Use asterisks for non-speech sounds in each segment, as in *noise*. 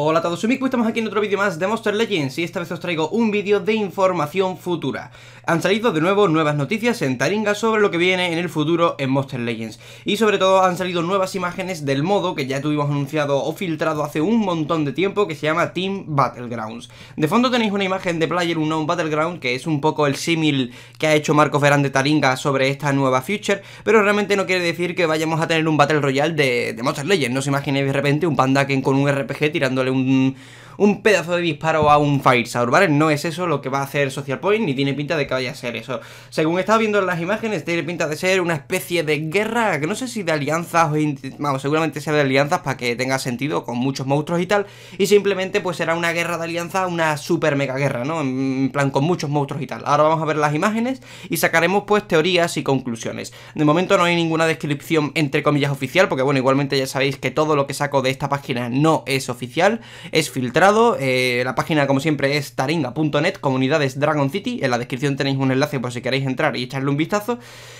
Hola a todos, soy Miku estamos aquí en otro vídeo más de Monster Legends y esta vez os traigo un vídeo de información futura. Han salido de nuevo nuevas noticias en Taringa sobre lo que viene en el futuro en Monster Legends y sobre todo han salido nuevas imágenes del modo que ya tuvimos anunciado o filtrado hace un montón de tiempo que se llama Team Battlegrounds. De fondo tenéis una imagen de Player Unknown Battleground que es un poco el símil que ha hecho Marco Ferran de Taringa sobre esta nueva future, pero realmente no quiere decir que vayamos a tener un Battle Royale de, Monster Legends, no os imaginéis de repente un Pandaken con un RPG tirándole 嗯。un pedazo de disparo a un Firesaur, ¿vale? No es eso lo que va a hacer Social Point, ni tiene pinta de que vaya a ser eso. Según he viendo las imágenes, tiene pinta de ser una especie de guerra, que no sé si de alianzas, o vamos, seguramente sea de alianzas para que tenga sentido con muchos monstruos y tal, y simplemente pues será una guerra de alianza, una super mega guerra, ¿no? En plan con muchos monstruos y tal. Ahora vamos a ver las imágenes y sacaremos pues teorías y conclusiones. De momento no hay ninguna descripción entre comillas oficial, porque bueno, igualmente ya sabéis que todo lo que saco de esta página no es oficial, es filtrado eh, la página, como siempre, es taringa.net, comunidades Dragon City. En la descripción tenéis un enlace por si queréis entrar y echarle un vistazo.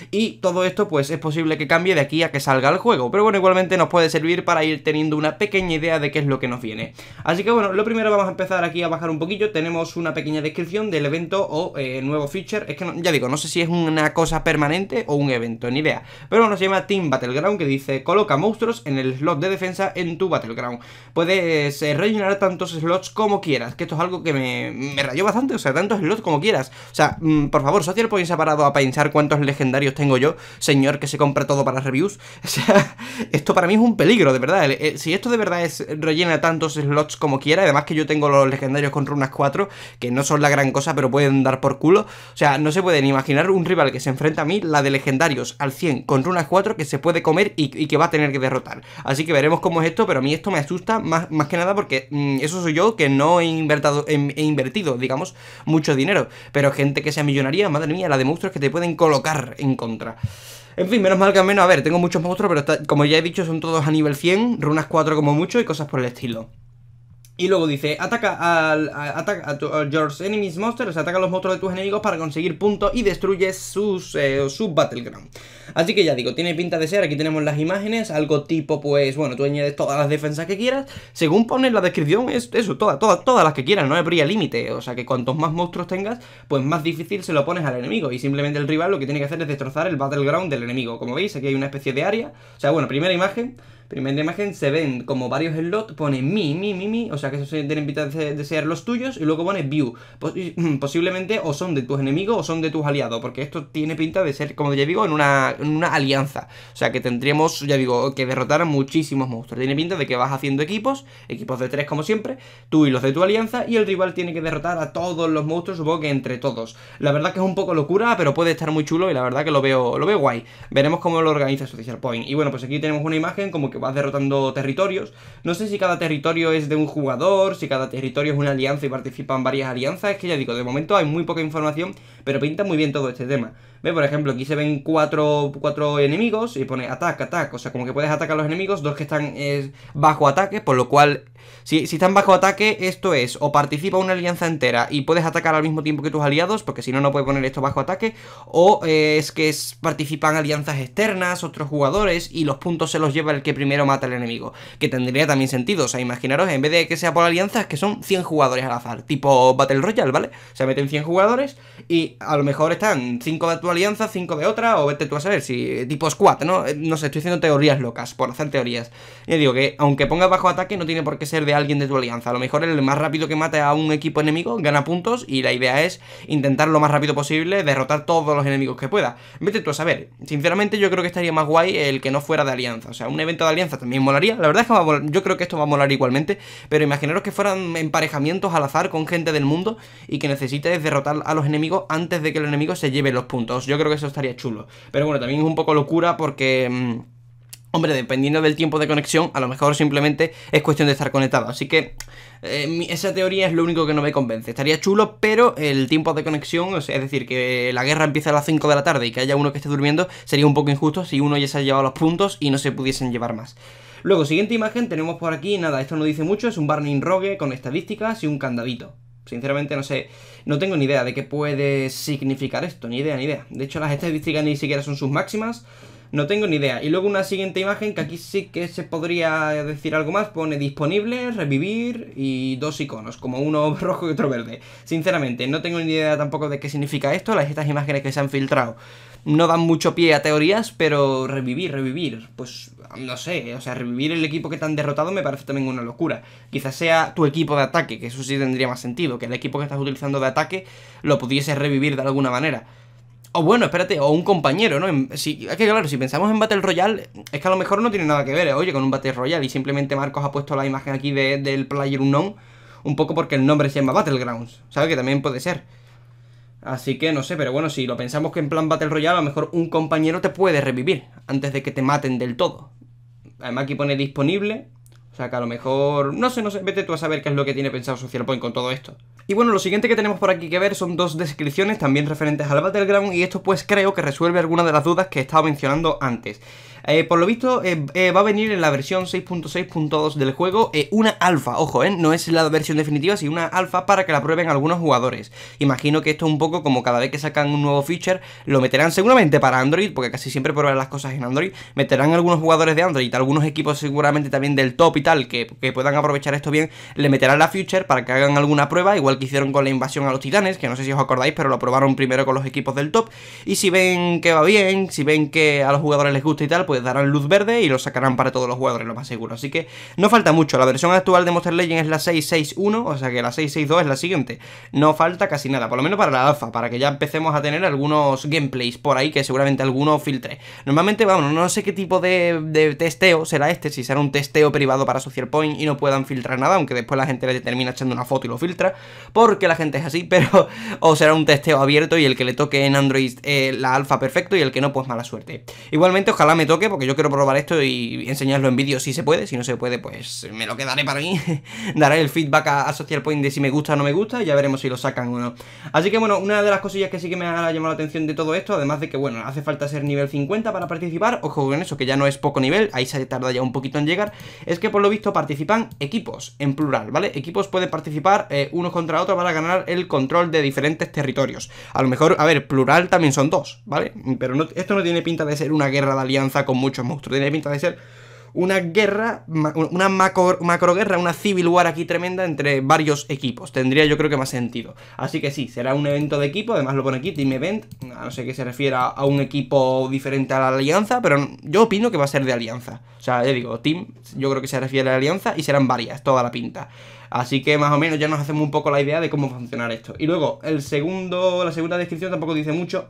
Y todo esto, pues, es posible que cambie de aquí a que salga el juego. Pero bueno, igualmente nos puede servir para ir teniendo una pequeña idea de qué es lo que nos viene. Así que bueno, lo primero vamos a empezar aquí a bajar un poquillo. Tenemos una pequeña descripción del evento o eh, nuevo feature. Es que, ya digo, no sé si es una cosa permanente o un evento, ni idea. Pero bueno, se llama Team Battleground, que dice, coloca monstruos en el slot de defensa en tu Battleground. Puedes eh, rellenar tantos slots como quieras. Que esto es algo que me, rayó bastante. O sea, tantos slots como quieras. O sea, mm, por favor, Social Point ha parado a pensar cuántos legendarios tengo yo. Señor que se compra todo para reviews. *laughs* O sea, esto para mí es un peligro, de verdad. Si esto de verdad es rellena tantos slots como quiera. Además que yo tengo los legendarios con runas 4. Que no son la gran cosa, pero pueden dar por culo. O sea, no se pueden imaginar un rival que se enfrenta a mí. La de legendarios al 100 con runas 4 que se puede comer y, que va a tener que derrotar. Así que veremos cómo es esto. Pero a mí esto me asusta más, más que nada porque mm, eso es yo, que no he, invertido he, invertido, digamos, mucho dinero. Pero gente que sea millonaria, madre mía, la de monstruos que te pueden colocar en contra. En fin, menos mal que al menos, a ver, tengo muchos monstruos, pero como ya he dicho, son todos a nivel 100, runas 4 como mucho y cosas por el estilo. Y luego dice, ataca a, ataca a, ataca a los monstruos de tus enemigos para conseguir puntos y destruye eh, sus, battleground. Así que ya digo, tiene pinta de ser, aquí tenemos las imágenes, algo tipo, pues, bueno, tú añades todas las defensas que quieras. Según pone la descripción, es eso, todas, todas, todas las que quieras, no habría límite. O sea, que cuantos más monstruos tengas, pues más difícil se lo pones al enemigo. Y simplemente el rival lo que tiene que hacer es destrozar el battleground del enemigo. Como veis, aquí hay una especie de área. O sea, bueno, primera imagen... Primera imagen se ven como varios slots, pone mi, mi, mi, mi, o sea que eso se pinta de ser los tuyos, y luego pone view. Mm, posiblemente o son de tus enemigos o son de tus aliados, porque esto tiene pinta de ser, como ya digo, en una, alianza. O sea que tendríamos, ya digo, que derrotar a muchísimos monstruos. Tiene pinta de que vas haciendo equipos, equipos de tres como siempre, tú y los de tu alianza, y el rival tiene que derrotar a todos los monstruos, supongo que entre todos. La verdad que es un poco locura, pero puede estar muy chulo y la verdad que lo veo, lo veo guay. Veremos cómo lo organiza Social Point. Y bueno, pues aquí tenemos una imagen como que vas derrotando territorios. No sé si cada territorio es de un jugador, si cada territorio es una alianza y participan varias alianzas. Es que ya digo, de momento hay muy poca información, pero pinta muy bien todo este tema ve Por ejemplo, aquí se ven cuatro, enemigos y pone ataque, ataque. O sea, como que puedes atacar a los enemigos, dos que están eh, bajo ataque, por lo cual, si, están bajo ataque, esto es, o participa una alianza entera y puedes atacar al mismo tiempo que tus aliados, porque si no, no puedes poner esto bajo ataque, o eh, es que participan alianzas externas, otros jugadores, y los puntos se los lleva el que primero mata al enemigo, que tendría también sentido. O sea, imaginaros, en vez de que sea por alianzas, que son 100 jugadores al azar, tipo Battle Royale, ¿vale? Se meten 100 jugadores y a lo mejor están 5 battle alianza, 5 de otra, o vete tú a saber, si tipo squad, ¿no? Eh, no sé, estoy haciendo teorías locas, por hacer teorías. y digo que aunque pongas bajo ataque, no tiene por qué ser de alguien de tu alianza. A lo mejor el más rápido que mate a un equipo enemigo gana puntos y la idea es intentar lo más rápido posible derrotar todos los enemigos que pueda. Vete tú a saber. Sinceramente yo creo que estaría más guay el que no fuera de alianza. O sea, un evento de alianza también molaría. La verdad es que yo creo que esto va a molar igualmente, pero imaginaros que fueran emparejamientos al azar con gente del mundo y que necesites derrotar a los enemigos antes de que el enemigo se lleve los puntos. Yo creo que eso estaría chulo. Pero bueno, también es un poco locura porque... Mm, hombre, dependiendo del tiempo de conexión, a lo mejor simplemente es cuestión de estar conectado. Así que eh, esa teoría es lo único que no me convence. Estaría chulo, pero el tiempo de conexión, es decir, que la guerra empieza a las 5 de la tarde y que haya uno que esté durmiendo, sería un poco injusto si uno ya se ha llevado los puntos y no se pudiesen llevar más. Luego, siguiente imagen, tenemos por aquí, nada, esto no dice mucho, es un Barney Rogue con estadísticas y un candadito. Sinceramente no sé, no tengo ni idea de qué puede significar esto, ni idea, ni idea. De hecho las estadísticas ni siquiera son sus máximas, no tengo ni idea. Y luego una siguiente imagen que aquí sí que se podría decir algo más. Pone disponible, revivir y dos iconos, como uno *laughs* rojo y otro verde. Sinceramente, no tengo ni idea tampoco de qué significa esto. Las estas imágenes que se han filtrado no dan mucho pie a teorías, pero revivir, revivir, pues no sé, o sea, revivir el equipo que te han derrotado me parece también una locura. Quizás sea tu equipo de ataque, que eso sí tendría más sentido, que el equipo que estás utilizando de ataque lo pudiese revivir de alguna manera. O bueno, espérate, o un compañero, ¿no? es que claro, si pensamos en Battle Royale, es que a lo mejor no tiene nada que ver, ¿eh? oye, con un Battle Royale. Y simplemente Marcos ha puesto la imagen aquí de, del Player Unknown, un poco porque el nombre se llama Battlegrounds, ¿sabes? Que también puede ser. Así que no sé, pero bueno, si lo pensamos que en plan Battle Royale, a lo mejor un compañero te puede revivir antes de que te maten del todo. Además, aquí pone disponible. O sea que a lo mejor. No sé, no sé. Vete tú a saber qué es lo que tiene pensado Social Point con todo esto. Y bueno, lo siguiente que tenemos por aquí que ver son dos descripciones también referentes al Battleground y esto pues creo que resuelve algunas de las dudas que estaba mencionando antes. Eh, por lo visto, eh, eh, va a venir en la versión 6.6.2 del juego una alfa, ojo, no es la versión definitiva, sino una alfa para que la prueben algunos jugadores. Imagino que esto es un poco como cada vez que sacan un nuevo feature, lo meterán seguramente para Android, porque casi siempre prueban las cosas en Android, meterán algunos jugadores de Android, algunos equipos seguramente también del top y tal, que, que puedan aprovechar esto bien, le meterán la feature para que hagan alguna prueba, igual que hicieron con la invasión a los titanes, que no sé si os acordáis, pero lo probaron primero con los equipos del top, y si ven que va bien, si ven que a los jugadores les gusta y tal, pues pues darán luz verde y lo sacarán para todos los jugadores, lo más seguro. Así que no falta mucho. La versión actual de Monster Legend es la 661, o sea que la 662 es la siguiente. No falta casi nada, por lo menos para la alfa, para que ya empecemos a tener algunos gameplays por ahí que seguramente alguno filtre. Normalmente, vamos, no sé qué tipo de, testeo será este, si será un testeo privado para Social Point y no puedan filtrar nada, aunque después la gente le termina echando una foto y lo filtra, porque la gente es así, *laughs* pero o será un testeo abierto y el que le toque en Android eh, la alfa perfecto y el que no, pues mala suerte. Igualmente, ojalá me toque porque yo quiero probar esto y enseñarlo en vídeo si se puede. Si no se puede, pues me lo quedaré para mí. *laughs* Daré el feedback a, Social Point de si me gusta o no me gusta. Y ya veremos si lo sacan o no. Así que bueno, una de las cosillas que sí que me ha llamado la atención de todo esto, además de que bueno, hace falta ser nivel 50 para participar. Ojo con eso, que ya no es poco nivel, ahí se tarda ya un poquito en llegar. Es que por lo visto participan equipos, en plural, ¿vale? Equipos pueden participar eh, unos contra otros para ganar el control de diferentes territorios. A lo mejor, a ver, plural también son dos, ¿vale? Pero esto no tiene pinta de ser una guerra de alianza con muchos monstruos. Tiene pinta de ser una guerra, una macro, guerra una civil war aquí tremenda entre varios equipos. Tendría yo creo que más sentido. Así que sí, será un evento de equipo, además lo pone aquí, Team Event. no sé qué se refiere a un equipo diferente a la alianza, pero yo opino que va a ser de alianza. O sea, ya digo, Team yo creo que se refiere a la alianza y serán varias, toda la pinta. Así que más o menos ya nos hacemos un poco la idea de cómo funcionar esto. Y luego, el segundo, la segunda descripción tampoco dice mucho.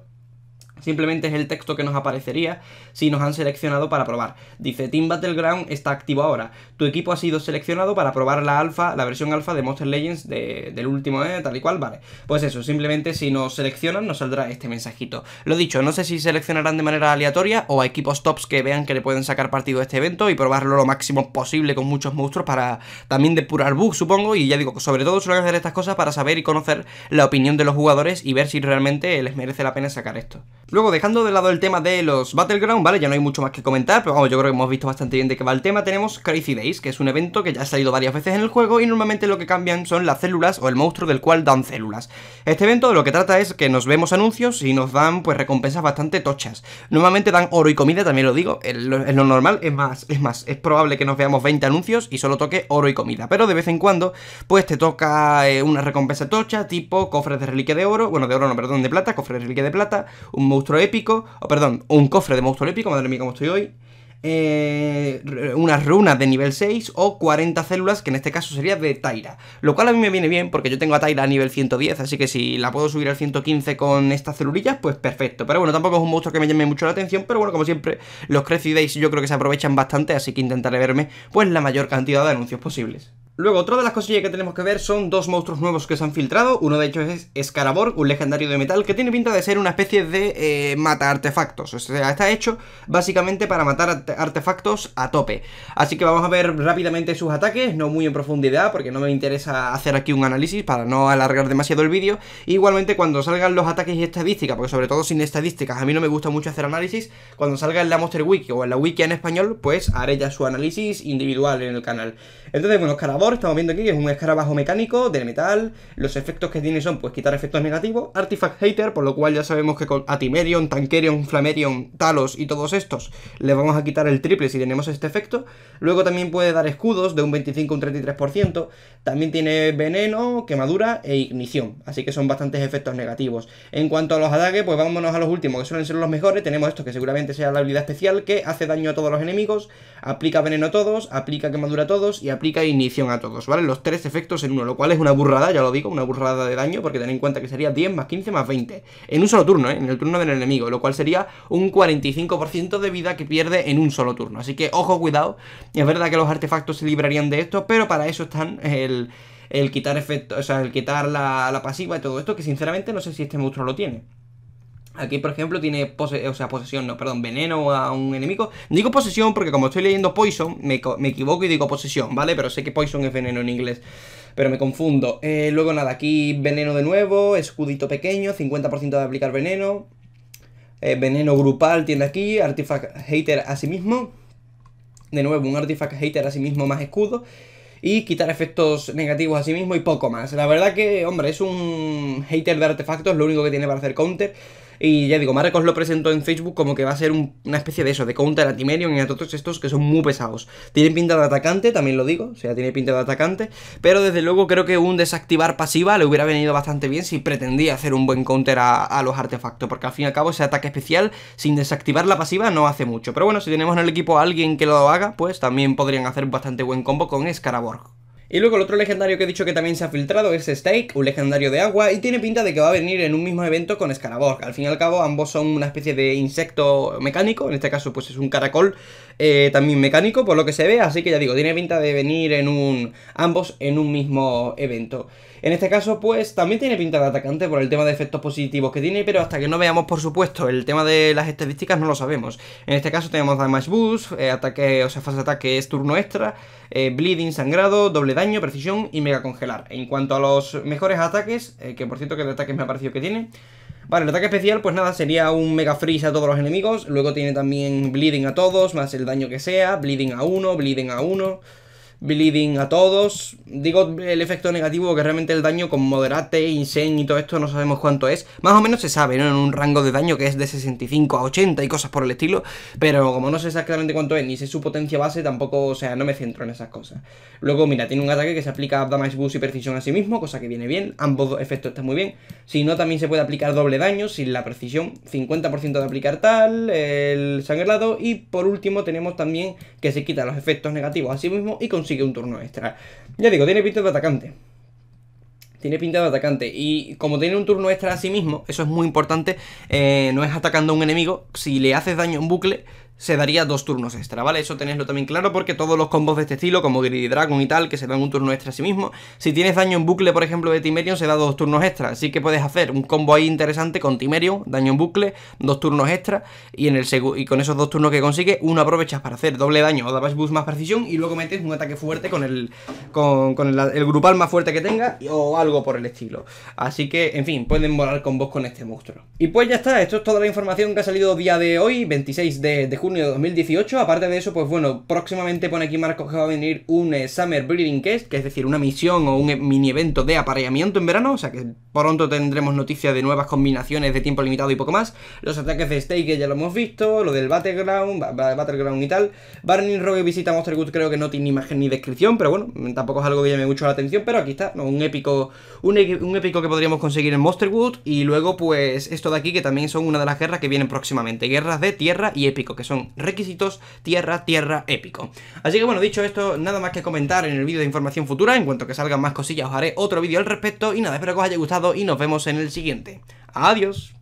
Simplemente es el texto que nos aparecería si nos han seleccionado para probar. Dice, Team Battleground está activo ahora. Tu equipo ha sido seleccionado para probar la alfa, la versión alfa de Monster Legends del último, eh, tal y cual, vale. Pues eso, simplemente si nos seleccionan nos saldrá este mensajito. Lo dicho, no sé si seleccionarán de manera aleatoria o a equipos tops que vean que le pueden sacar partido a este evento y probarlo lo máximo posible con muchos monstruos para también depurar bugs, supongo. Y ya digo, sobre todo suelen hacer estas cosas para saber y conocer la opinión de los jugadores y ver si realmente les merece la pena sacar esto. Luego, dejando de lado el tema de los Battleground, ¿vale? Ya no hay mucho más que comentar, pero vamos, yo creo que hemos visto bastante bien de qué va el tema. Tenemos Crazy Days, que es un evento que ya ha salido varias veces en el juego y normalmente lo que cambian son las células o el monstruo del cual dan células. Este evento lo que trata es que nos vemos anuncios y nos dan pues recompensas bastante tochas. Normalmente dan oro y comida, también lo digo, es lo normal, es más, es más, es probable que nos veamos 20 anuncios y solo toque oro y comida, pero de vez en cuando pues te toca eh, una recompensa tocha tipo cofres de reliquia de oro, bueno, de oro no, perdón, de plata, cofres de reliquia de plata, un monstruo épico, o perdón, un cofre de monstruo épico, madre mía, como estoy hoy. Eh, unas runas de nivel 6 o 40 células, que en este caso sería de Tyra, Lo cual a mí me viene bien porque yo tengo a Taira a nivel 110, así que si la puedo subir al 115 con estas celulillas, pues perfecto. Pero bueno, tampoco es un monstruo que me llame mucho la atención, pero bueno, como siempre, los crecidéis yo creo que se aprovechan bastante, así que intentaré verme pues la mayor cantidad de anuncios posibles. Luego, otra de las cosillas que tenemos que ver son dos monstruos nuevos que se han filtrado. Uno de ellos es Scarabor, un legendario de metal, que tiene pinta de ser una especie de eh, mata artefactos. O sea, está hecho básicamente para matar artefactos a tope. Así que vamos a ver rápidamente sus ataques, no muy en profundidad, porque no me interesa hacer aquí un análisis para no alargar demasiado el vídeo. Igualmente, cuando salgan los ataques y estadísticas, porque sobre todo sin estadísticas, a mí no me gusta mucho hacer análisis, cuando salga en la Monster Wiki o en la Wiki en español, pues haré ya su análisis individual en el canal. Entonces, bueno, Escarabor estamos viendo aquí que es un escarabajo mecánico de metal. Los efectos que tiene son, pues, quitar efectos negativos. Artifact Hater, por lo cual ya sabemos que con Atimerion, Tankerion, Flamerion, Talos y todos estos le vamos a quitar el triple si tenemos este efecto. Luego también puede dar escudos de un 25 un 33%. También tiene veneno, quemadura e ignición. Así que son bastantes efectos negativos. En cuanto a los ataques, pues vámonos a los últimos, que suelen ser los mejores. Tenemos esto, que seguramente sea la habilidad especial, que hace daño a todos los enemigos, aplica veneno a todos, aplica quemadura a todos y aplica ignición a todos, ¿vale? Los tres efectos en uno, lo cual es una burrada, ya lo digo, una burrada de daño, porque ten en cuenta que sería 10 más 15 más 20, en un solo turno, ¿eh? En el turno del enemigo, lo cual sería un 45% de vida que pierde en un solo turno. Así que, ojo, cuidado, es verdad que los artefactos se librarían de esto, pero para eso están el, quitar efecto, o sea, el quitar la, la pasiva y todo esto, que sinceramente no sé si este monstruo lo tiene. Aquí, por ejemplo, tiene pose o sea, posesión, no, perdón, veneno a un enemigo. Digo posesión porque como estoy leyendo poison, me, equivoco y digo posesión, ¿vale? Pero sé que poison es veneno en inglés pero me confundo. Eh, luego nada, aquí veneno de nuevo, escudito pequeño, 50% de aplicar veneno. Eh, veneno grupal tiene aquí, artifact hater a sí mismo. De nuevo, un artifact hater a sí mismo más escudo. Y quitar efectos negativos a sí mismo y poco más. La verdad que, hombre, es un hater de artefactos, lo único que tiene para hacer counter. Y ya digo, Marcos lo presentó en Facebook como que va a ser una especie de eso, de counter a Timerion y a todos estos que son muy pesados. tiene pinta de atacante, también lo digo, o sea, tiene pinta de atacante, pero desde luego creo que un desactivar pasiva le hubiera venido bastante bien si pretendía hacer un buen counter a, a los artefactos, porque al fin y al cabo ese ataque especial sin desactivar la pasiva no hace mucho. Pero bueno, si tenemos en el equipo a alguien que lo haga, pues también podrían hacer bastante buen combo con Scaraborg. Y luego el otro legendario que he dicho que también se ha filtrado es Steak, un legendario de agua, y tiene pinta de que va a venir en un mismo evento con escaraborg Al fin y al cabo, ambos son una especie de insecto mecánico, en este caso pues es un caracol, eh, también mecánico, por lo que se ve, así que ya digo, tiene pinta de venir en un ambos en un mismo evento. En este caso, pues también tiene pinta de atacante por el tema de efectos positivos que tiene, pero hasta que no veamos, por supuesto, el tema de las estadísticas no lo sabemos. En este caso tenemos damage boost, eh, ataque, o sea, fase de ataque es turno extra, eh, bleeding, sangrado, doble daño, precisión y mega congelar. En cuanto a los mejores ataques, que por cierto que de ataques me ha parecido que tiene, Vale, el ataque especial, pues nada, sería un Mega Freeze a todos los enemigos. Luego tiene también Bleeding a todos, más el daño que sea. Bleeding a uno, Bleeding a uno bleeding a todos. Digo el efecto negativo que realmente el daño con moderate, insane y todo esto no sabemos cuánto es. Más o menos se sabe, ¿no? En un rango de daño que es de 65 a 80 y cosas por el estilo. Pero como no sé exactamente cuánto es, ni sé su potencia base, tampoco, o sea, no me centro en esas cosas. Luego, mira, tiene un ataque que se aplica damage boost y precisión a sí mismo, cosa que viene bien. Ambos efectos están muy bien. Si no, también se puede aplicar doble daño sin la precisión. 50% de aplicar tal, el sangrelado Y por último tenemos también que se quita los efectos negativos a sí mismo y consigue sigue un turno extra. Ya digo, tiene pinta de atacante. Tiene pinta de atacante. Y como tiene un turno extra a sí mismo, eso es muy importante. Eh, no es atacando a un enemigo. Si le haces daño en bucle, se daría dos turnos extra, ¿vale? Eso tenéislo también claro porque todos los combos de este estilo, como Greedy Dragon y tal, que se dan un turno extra a sí mismo, si tienes daño en bucle, por ejemplo, de Timerion, se da dos turnos extra, así que puedes hacer un combo ahí interesante con Timerion, daño en bucle, dos turnos extra, y, en el y con esos dos turnos que consigue, uno aprovechas para hacer doble daño o dabas boost más precisión, y luego metes un ataque fuerte con el, con, el, grupal más fuerte que tenga, o algo por el estilo. Así que, en fin, pueden volar combos con este monstruo. Y pues ya está, esto es toda la información que ha salido día de hoy, 26 de julio junio 2018. Aparte de eso, pues bueno, próximamente pone aquí Marco que va a venir un eh, Summer Breeding Quest, que es decir, una misión o un eh, mini evento de apareamiento en verano. O sea que pronto tendremos noticias de nuevas combinaciones de tiempo limitado y poco más. Los ataques de Stake ya lo hemos visto, lo del Battleground, Battleground y tal. Barney Rogue visita Monsterwood creo que no tiene imagen ni descripción, pero bueno, tampoco es algo que llame mucho la atención. Pero aquí está, un épico e-, un, épico que podríamos conseguir en Monsterwood Y luego, pues, esto de aquí, que también son una de las guerras que vienen próximamente: guerras de tierra y épico, que son requisitos tierra, tierra, épico. Así que bueno, dicho esto, nada más que comentar en el vídeo de información futura, en cuanto que salgan más cosillas os haré otro vídeo al respecto y nada, espero que os haya gustado y nos vemos en el siguiente. Adiós.